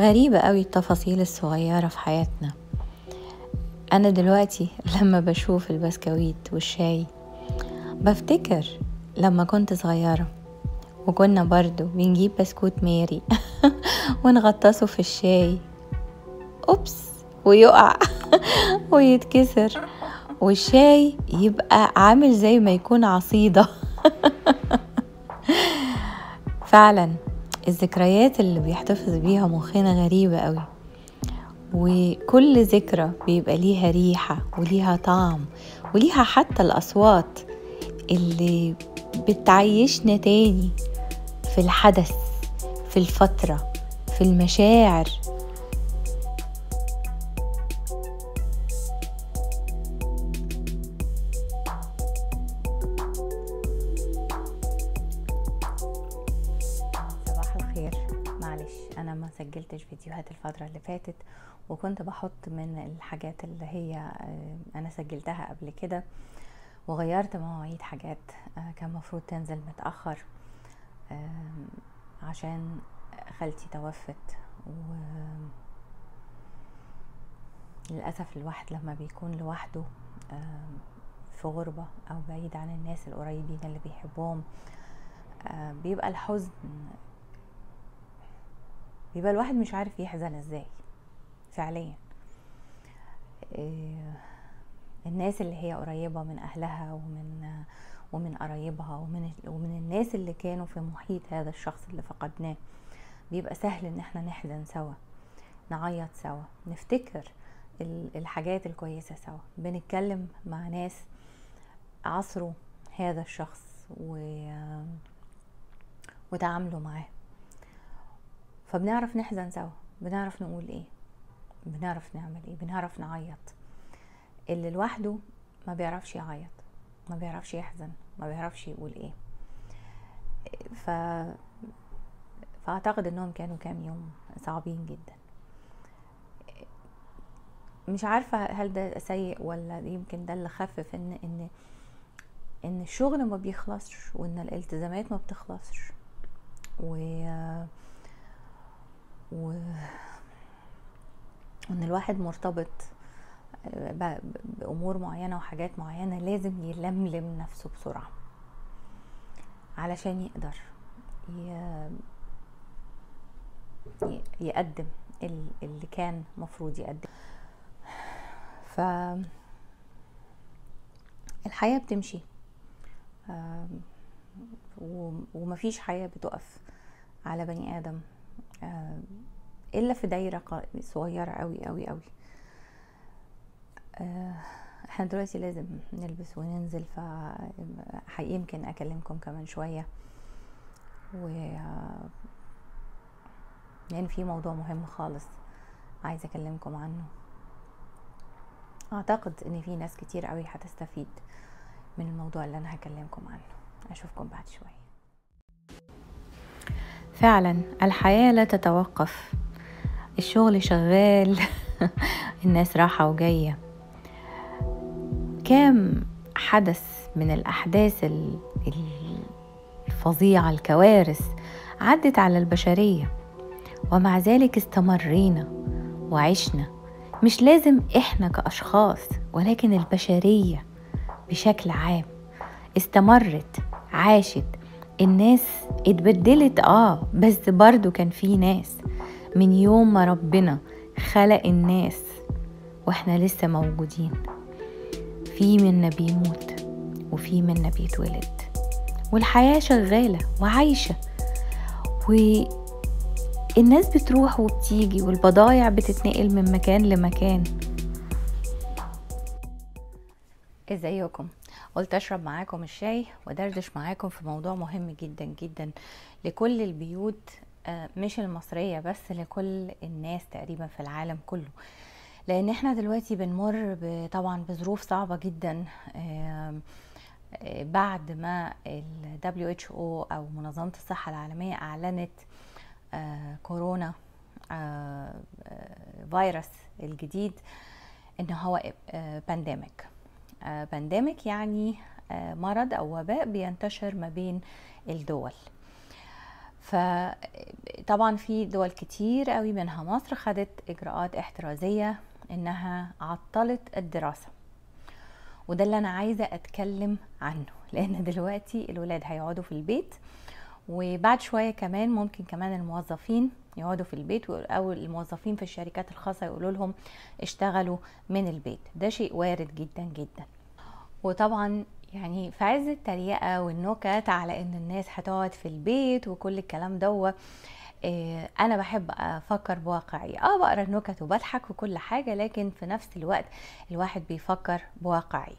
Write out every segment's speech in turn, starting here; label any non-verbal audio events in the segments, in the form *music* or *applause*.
غريبة قوي التفاصيل الصغيرة في حياتنا أنا دلوقتي لما بشوف البسكويت والشاي بفتكر لما كنت صغيرة وكنا برضو بنجيب بسكوت ماري *laughs* ونغطسه في الشاي أوبس ويقع *laughs* ويتكسر والشاي يبقى عامل زي ما يكون عصيدة *laughs* فعلا الذكريات اللي بيحتفظ بيها مخنا غريبة قوي وكل ذكرى بيبقى ليها ريحة وليها طعم وليها حتى الأصوات اللي بتعيشنا تاني في الحدث في الفترة في المشاعر الفترة اللي فاتت وكنت بحط من الحاجات اللي هي آه، أنا سجلتها قبل كده وغيرت مواعيد حاجات آه، كان مفروض تنزل متأخر عشان خالتي توفت و للأسف الواحد لما بيكون لوحده في غربة أو بعيد عن الناس القريبين اللي بيحبهم آه، بيبقى الحزن بيبقى الواحد مش عارف يحزن ازاي فعليا آه، الناس اللي هي قريبة من أهلها ومن ومن قرايبها ومن ومن الناس اللي كانوا في محيط هذا الشخص اللي فقدناه بيبقى سهل ان احنا نحزن سوا نعيط سوا نفتكر الحاجات الكويسة سوا بنتكلم مع ناس عصروا هذا الشخص و... وتعاملوا معاه فبنعرف نحزن سوا بنعرف نقول ايه بنعرف نعمل ايه بنعرف نعيط اللي لوحده ما بيعرفش يعيط ما بيعرفش يحزن ما بيعرفش يقول ايه ف فاعتقد انهم كانوا كام يوم صعبين جدا مش عارفه هل ده سيء ولا يمكن ده اللي خفف ان ان ان الشغل ما بيخلصش وان الالتزامات ما بتخلصش و و... وان الواحد مرتبط آه، بامور معينه وحاجات معينه لازم يلملم نفسه بسرعه علشان يقدر ي... يقدم اللي كان مفروض يقدم ف الحياه بتمشي آه، ومفيش حياه بتقف على بني ادم آه، الا في دايره صغيره قوي قوي قوي آه، احنا دلوقتي لازم نلبس وننزل ف يمكن اكلمكم كمان شويه و آه، لان في موضوع مهم خالص عايزه اكلمكم عنه اعتقد ان في ناس كتير قوي هتستفيد من الموضوع اللي انا هكلمكم عنه اشوفكم بعد شويه فعلا الحياة لا تتوقف الشغل شغال *laughs* الناس راحة وجاية كام حدث من الأحداث الفظيعة الكوارث عدت على البشرية ومع ذلك استمرينا وعشنا مش لازم احنا كأشخاص ولكن البشرية بشكل عام استمرت عاشت الناس اتبدلت اه بس برضو كان في ناس من يوم ما ربنا خلق الناس واحنا لسه موجودين في منا بيموت وفي منا بيتولد والحياة شغالة وعايشة والناس بتروح وبتيجي والبضايع بتتنقل من مكان لمكان ازيكم قلت اشرب معاكم الشاي ودردش معاكم في موضوع مهم جدا جدا لكل البيوت آه، مش المصريه بس لكل الناس تقريبا في العالم كله لان احنا دلوقتي بنمر طبعا بظروف صعبه جدا آه، بعد ما ال WHO او منظمه الصحه العالميه اعلنت آه، كورونا فيروس الجديد ان هو بانديميك بانديميك آه، يعني آه، مرض او وباء بينتشر ما بين الدول فطبعا في دول كتير قوي منها مصر خدت اجراءات احترازيه انها عطلت الدراسه وده اللي انا عايزه اتكلم عنه لان دلوقتي الولاد هيقعدوا في البيت وبعد شويه كمان ممكن كمان الموظفين يقعدوا في البيت او الموظفين في الشركات الخاصه يقولوا لهم اشتغلوا من البيت ده شيء وارد جدا جدا وطبعا يعني في عز التريقه والنكت على ان الناس هتقعد في البيت وكل الكلام دوة إيه انا بحب افكر بواقعيه اه بقرا النكت وبضحك وكل حاجه لكن في نفس الوقت الواحد بيفكر بواقعيه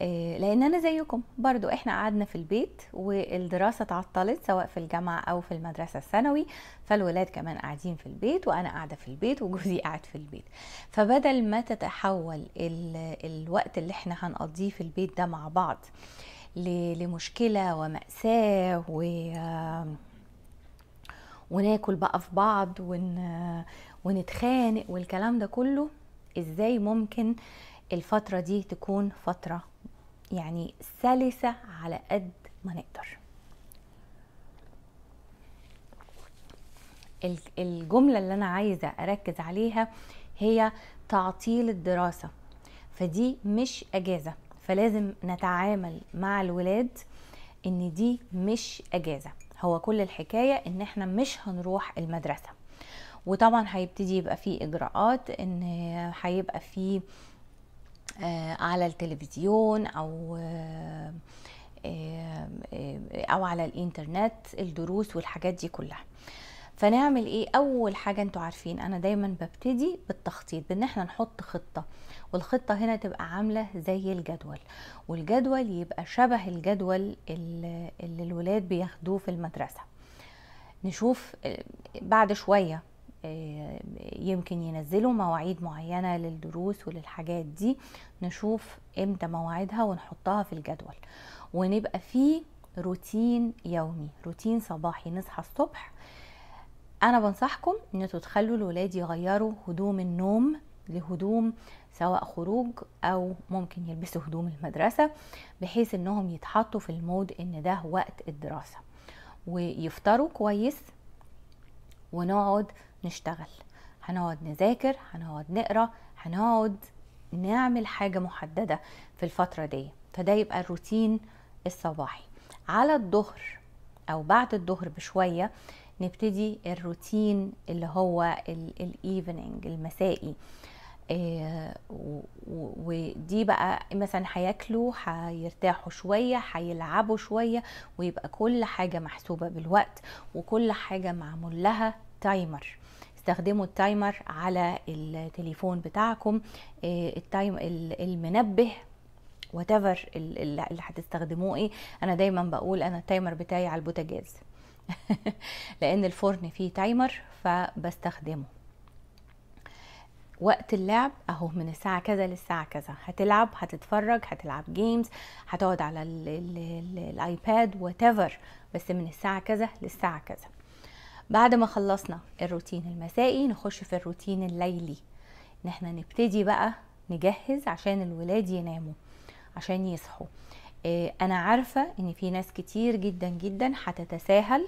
آه، لان انا زيكم برضو احنا قعدنا في البيت والدراسة اتعطلت سواء في الجامعة او في المدرسة الثانوي فالولاد كمان قاعدين في البيت وانا قاعدة في البيت وجوزي *laughs* قاعد في البيت فبدل ما تتحول الوقت اللي احنا هنقضيه في البيت ده مع بعض لمشكلة ومأساة و وناكل بقى في بعض ون... ونتخانق والكلام ده كله ازاي ممكن الفترة دي تكون فترة يعني سلسة على قد ما نقدر الجملة اللي أنا عايزة أركز عليها هي تعطيل الدراسة فدي مش أجازة فلازم نتعامل مع الولاد إن دي مش أجازة هو كل الحكاية إن إحنا مش هنروح المدرسة وطبعا هيبتدي يبقى فيه إجراءات إن هيبقى فيه آه، على التلفزيون او آه، آه، او على الانترنت الدروس والحاجات دي كلها فنعمل ايه اول حاجه انتوا عارفين انا دايما ببتدي بالتخطيط بان احنا نحط خطه والخطه هنا تبقى عامله زي الجدول والجدول يبقى شبه الجدول اللي الولاد بياخدوه في المدرسه نشوف بعد شويه آه، يمكن ينزلوا مواعيد معينة للدروس وللحاجات دي نشوف امتى مواعيدها ونحطها في الجدول ونبقى في روتين يومي روتين صباحي نصحى الصبح انا بنصحكم ان تخلوا الولاد يغيروا هدوم النوم لهدوم سواء خروج او ممكن يلبسوا هدوم المدرسة بحيث انهم يتحطوا في المود ان ده وقت الدراسة ويفطروا كويس ونقعد نشتغل هنقعد نذاكر هنقعد نقرا هنقعد نعمل حاجه محدده في الفتره دي فده يبقى الروتين الصباحي على الظهر او بعد الظهر بشويه نبتدي الروتين اللي هو الايفنينج المسائي آه، ودي بقى مثلا هياكلوا هيرتاحوا شويه هيلعبوا شويه ويبقى كل حاجه محسوبه بالوقت وكل حاجه معمول لها تايمر استخدموا التايمر على التليفون بتاعكم آه، التايم المنبه whatever اللي هتستخدموه ايه انا دايما بقول انا التايمر بتاعي على البوتاجاز *laughs* لان الفرن فيه تايمر فبستخدمه وقت اللعب اهو من الساعة كذا للساعة كذا هتلعب هتتفرج هتلعب جيمز هتقعد على الايباد whatever بس من الساعة كذا للساعة كذا بعد ما خلصنا الروتين المسائي نخش في الروتين الليلي ان احنا نبتدي بقى نجهز عشان الولاد يناموا عشان يصحوا آه، انا عارفة ان في ناس كتير جدا جدا هتتساهل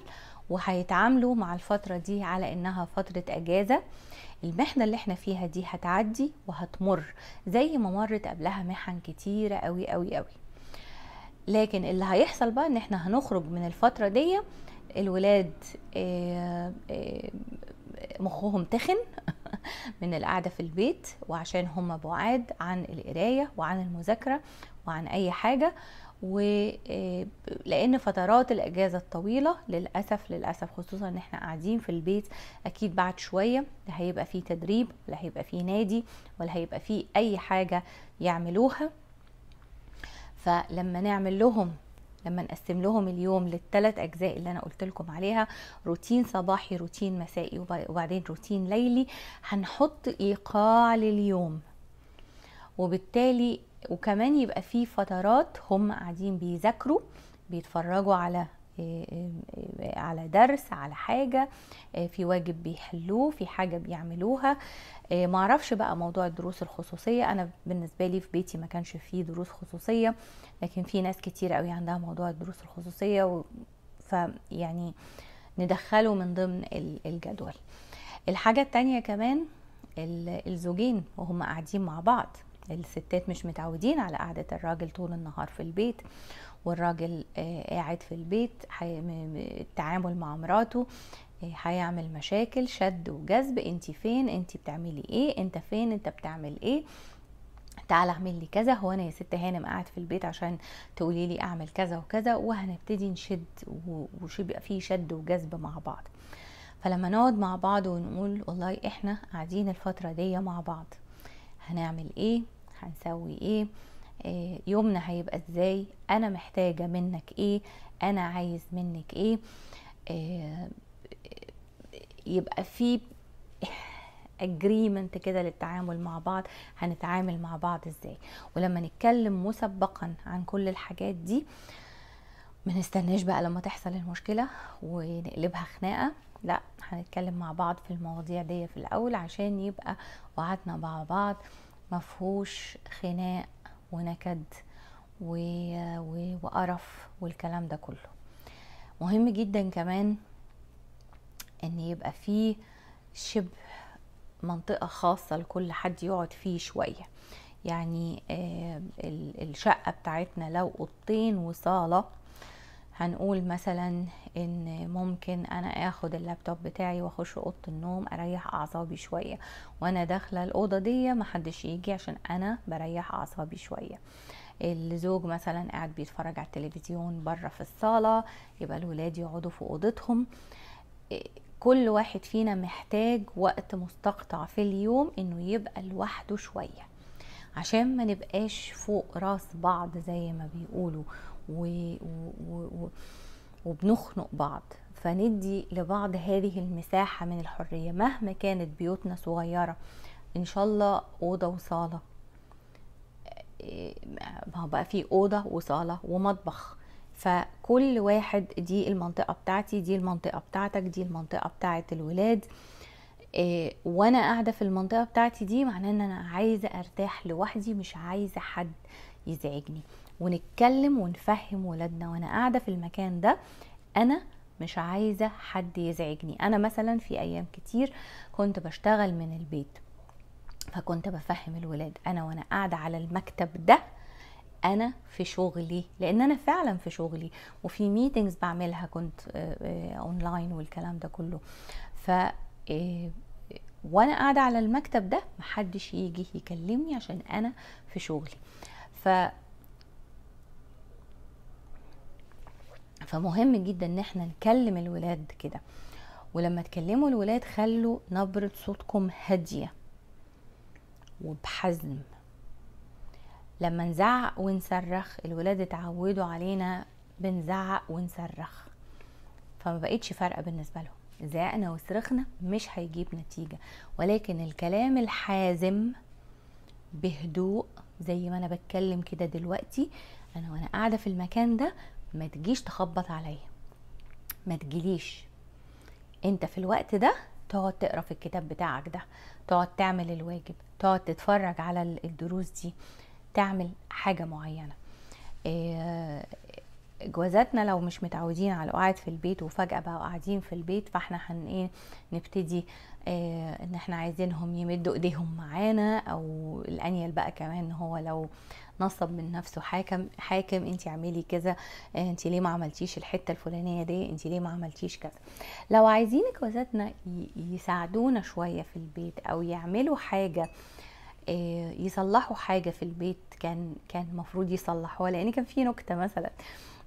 وهيتعاملوا مع الفترة دي على انها فترة اجازة المحنة اللي احنا فيها دي هتعدي وهتمر زي ما مرت قبلها محن كتيرة قوي قوي قوي لكن اللي هيحصل بقى ان احنا هنخرج من الفترة دي الولاد آه، آه، مخهم تخن *laughs* من القعده في البيت وعشان هم بعاد عن القرايه وعن المذاكره وعن اي حاجه ولان آه، فترات الاجازه الطويله للاسف للاسف خصوصا ان احنا قاعدين في البيت اكيد بعد شويه لا هيبقى فيه تدريب ولا هيبقى فيه نادي ولا هيبقى فيه اي حاجه يعملوها فلما نعمل لهم لما نقسم لهم اليوم للثلاث اجزاء اللي انا قلت لكم عليها روتين صباحي روتين مسائي وبعدين روتين ليلي هنحط ايقاع لليوم وبالتالي وكمان يبقى في فترات هم قاعدين بيذاكروا بيتفرجوا على على درس على حاجه آه، في واجب بيحلوه في حاجه بيعملوها آه، ما اعرفش بقى موضوع الدروس الخصوصيه انا بالنسبه لي في بيتي ما كانش فيه دروس خصوصيه لكن في ناس كتير قوي عندها موضوع الدروس الخصوصيه و... فيعني ندخله من ضمن الجدول الحاجه الثانيه كمان الزوجين وهم قاعدين مع بعض الستات مش متعودين على قعدة الراجل طول النهار في البيت والراجل آه، قاعد في البيت التعامل مع مراته آه، هيعمل مشاكل شد وجذب انت فين انت بتعملي ايه انت فين انت بتعمل ايه تعالى اعمل لي كذا هو انا يا ست هانم قاعد في البيت عشان تقولي لي اعمل كذا وكذا وهنبتدي نشد ويبقى فيه شد وجذب مع بعض فلما نقعد مع بعض ونقول والله احنا قاعدين الفتره دي مع بعض هنعمل ايه هنسوي ايه آه، يومنا هيبقى ازاي انا محتاجة منك ايه انا عايز منك ايه آه، يبقى في اجريمنت كده للتعامل مع بعض هنتعامل مع بعض ازاي ولما نتكلم مسبقا عن كل الحاجات دي ما نستناش بقى لما تحصل المشكلة ونقلبها خناقة لا هنتكلم مع بعض في المواضيع دي في الاول عشان يبقى وعدنا مع بعض مفهوش خناق ونكد و... و... وقرف والكلام ده كله مهم جدا كمان ان يبقى فيه شبه منطقة خاصة لكل حد يقعد فيه شوية يعني آه، الشقة بتاعتنا لو اوضتين وصالة هنقول مثلا ان ممكن انا اخد اللابتوب بتاعي واخش اوضه النوم اريح اعصابي شويه وانا داخله الاوضه دي محدش يجي عشان انا بريح اعصابي شويه الزوج مثلا قاعد بيتفرج على التلفزيون بره في الصاله يبقى الولاد يقعدوا في اوضتهم كل واحد فينا محتاج وقت مستقطع في اليوم انه يبقى لوحده شويه عشان ما نبقاش فوق راس بعض زي ما بيقولوا و... و... و... وبنخنق بعض فندي لبعض هذه المساحة من الحرية مهما كانت بيوتنا صغيرة إن شاء الله أوضة وصالة ما بقى في أوضة وصالة ومطبخ فكل واحد دي المنطقة بتاعتي دي المنطقة بتاعتك دي المنطقة بتاعت الولاد إيه، وانا قاعدة في المنطقة بتاعتي دي معناه ان انا عايزة ارتاح لوحدي مش عايزة حد يزعجني ونتكلم ونفهم ولادنا وانا قاعده في المكان ده انا مش عايزه حد يزعجني انا مثلا في ايام كتير كنت بشتغل من البيت فكنت بفهم الولاد انا وانا قاعده على المكتب ده انا في شغلي لان انا فعلا في شغلي وفي ميتنجز بعملها كنت اونلاين آه، آه، والكلام ده كله ف آه، وانا قاعده على المكتب ده محدش يجي يكلمني عشان انا في شغلي ف فمهم جدا ان احنا نكلم الولاد كده ولما تكلموا الولاد خلوا نبرة صوتكم هادية وبحزم لما نزعق ونصرخ الولاد اتعودوا علينا بنزعق ونصرخ فما بقتش فارقه بالنسبه لهم زعقنا وصرخنا مش هيجيب نتيجه ولكن الكلام الحازم بهدوء زي ما انا بتكلم كده دلوقتي انا وانا قاعده في المكان ده ما تجيش تخبط عليا ما تجيليش انت في الوقت ده تقعد تقرا في الكتاب بتاعك ده تقعد تعمل الواجب تقعد تتفرج على الدروس دي تعمل حاجه معينه آه، جوازاتنا لو مش متعودين على قاعد في البيت وفجأة بقى قاعدين في البيت فاحنا هن ايه نبتدي إيه ان احنا عايزينهم يمدوا ايديهم معانا او الانيل بقى كمان هو لو نصب من نفسه حاكم حاكم انت اعملي كذا آه، انت ليه ما عملتيش الحته الفلانيه دي انت ليه ما عملتيش كذا لو عايزين جوازاتنا يساعدونا شويه في البيت او يعملوا حاجه آه، يصلحوا حاجه في البيت كان كان المفروض يصلحوها لان كان في نكته مثلا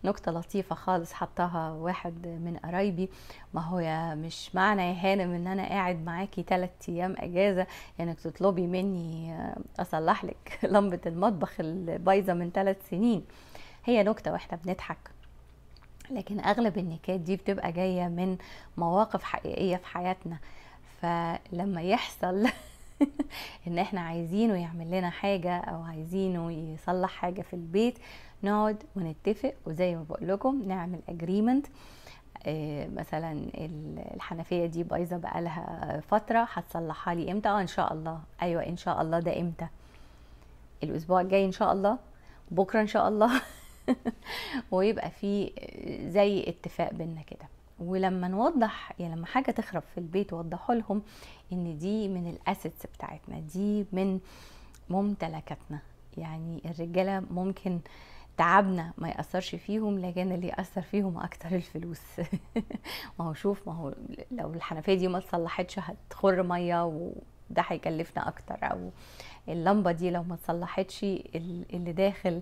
نكتة لطيفة خالص حطها واحد من قرايبي ما هو مش معنى يا هانم ان انا قاعد معاكي ثلاثة ايام اجازة انك يعني تطلبي مني آه، اصلح لك *laughs* لمبة المطبخ البايظة من ثلاث سنين هي نكتة واحنا بنضحك لكن اغلب النكات دي بتبقى جاية من مواقف حقيقية في حياتنا فلما يحصل *laughs* *laughs* ان احنا عايزينه يعمل لنا حاجه او عايزينه يصلح حاجه في البيت نقعد ونتفق وزي ما بقول لكم نعمل اجريمنت آه، مثلا الحنفيه دي بايظه بقالها فتره هتصلحها لي امتى اه ان شاء الله ايوه ان شاء الله ده امتى الاسبوع الجاي ان شاء الله بكره ان شاء الله *laughs* ويبقى في زي اتفاق بينا كده ولما نوضح يعني لما حاجه تخرب في البيت وضحوا لهم ان دي من الاسيتس بتاعتنا دي من ممتلكاتنا يعني الرجاله ممكن تعبنا ما ياثرش فيهم لكن اللي ياثر فيهم اكتر الفلوس *laughs* ما هو شوف ما هو لو الحنفيه دي ما اتصلحتش هتخر ميه وده هيكلفنا اكتر او اللمبه دي لو ما اتصلحتش اللي داخل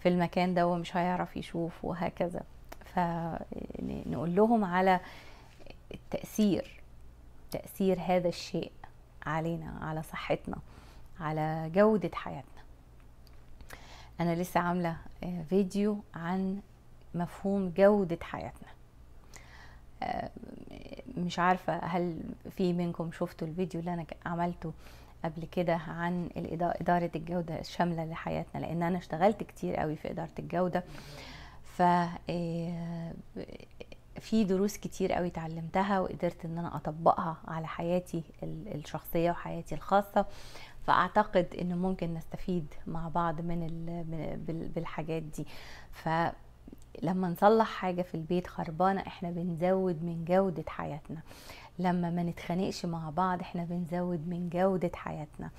في المكان ده مش هيعرف يشوف وهكذا فنقول لهم على التأثير تأثير هذا الشيء علينا على صحتنا على جودة حياتنا أنا لسه عاملة آه، فيديو عن مفهوم جودة حياتنا آه، مش عارفة هل في منكم شفتوا الفيديو اللي أنا عملته قبل كده عن إدارة الجودة الشاملة لحياتنا لأن أنا اشتغلت كتير قوي في إدارة الجودة آه ف آه، في دروس كتير قوي اتعلمتها وقدرت ان انا اطبقها على حياتي الشخصيه وحياتي الخاصه فاعتقد ان ممكن نستفيد مع بعض من بالحاجات دي ف لما نصلح حاجه في البيت خربانه احنا بنزود من جوده حياتنا لما ما نتخانقش مع بعض احنا بنزود من جوده حياتنا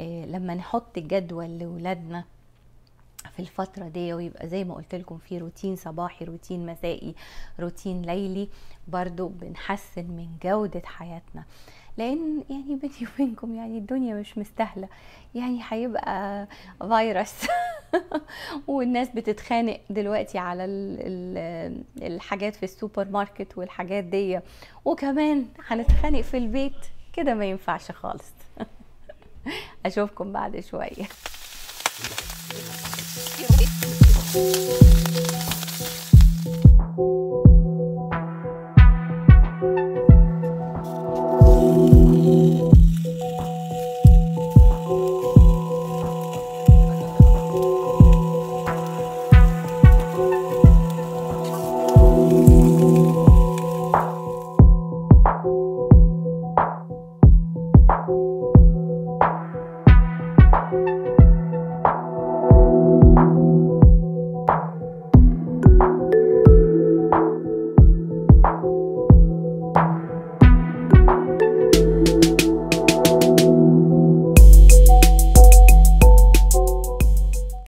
آه، لما نحط جدول لاولادنا في الفترة دي ويبقى زي ما قلت لكم في روتين صباحي روتين مسائي روتين ليلي برضو بنحسن من جودة حياتنا لان يعني بيني وبينكم يعني الدنيا مش مستاهله يعني هيبقى فيروس *laughs* والناس بتتخانق دلوقتي على الحاجات في السوبر ماركت والحاجات دي وكمان هنتخانق في البيت كده ما ينفعش خالص *laughs* اشوفكم بعد شويه you